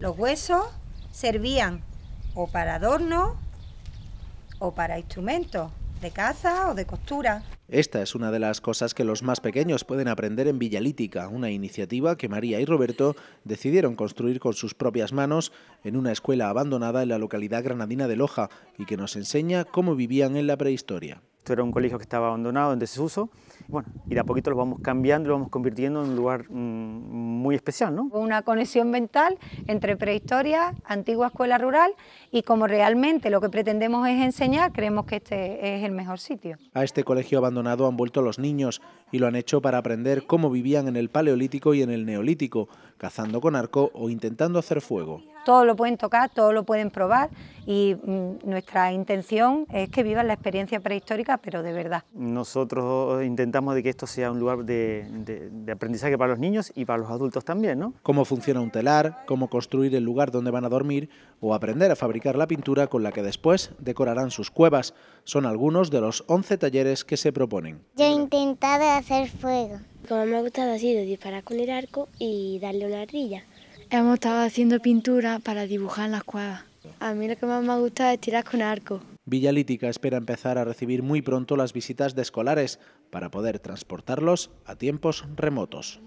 Los huesos servían o para adorno o para instrumentos de caza o de costura. Esta es una de las cosas que los más pequeños pueden aprender en Villalítica, una iniciativa que María y Roberto decidieron construir con sus propias manos en una escuela abandonada en la localidad granadina de Loja y que nos enseña cómo vivían en la prehistoria era un colegio que estaba abandonado, en desuso. Bueno, y de a poquito lo vamos cambiando, lo vamos convirtiendo en un lugar mm, muy especial, ¿no? Una conexión mental entre prehistoria, antigua escuela rural y como realmente lo que pretendemos es enseñar, creemos que este es el mejor sitio. A este colegio abandonado han vuelto los niños y lo han hecho para aprender cómo vivían en el Paleolítico y en el Neolítico, cazando con arco o intentando hacer fuego todo lo pueden tocar, todo lo pueden probar y mm, nuestra intención es que vivan la experiencia prehistórica, pero de verdad. Nosotros intentamos de que esto sea un lugar de, aprendizaje para los niños y para los adultos también, ¿no? Cómo funciona un telar, cómo construir el lugar donde van a dormir o aprender a fabricar la pintura con la que después decorarán sus cuevas. Son algunos de los 11 talleres que se proponen. Yo he intentado hacer fuego. Como me ha gustado ha sido disparar con el arco y darle una rilla. Hemos estado haciendo pintura para dibujar en las cuevas. A mí lo que más me gusta es tirar con arco. Villa Lítica espera empezar a recibir muy pronto las visitas de escolares para poder transportarlos a tiempos remotos.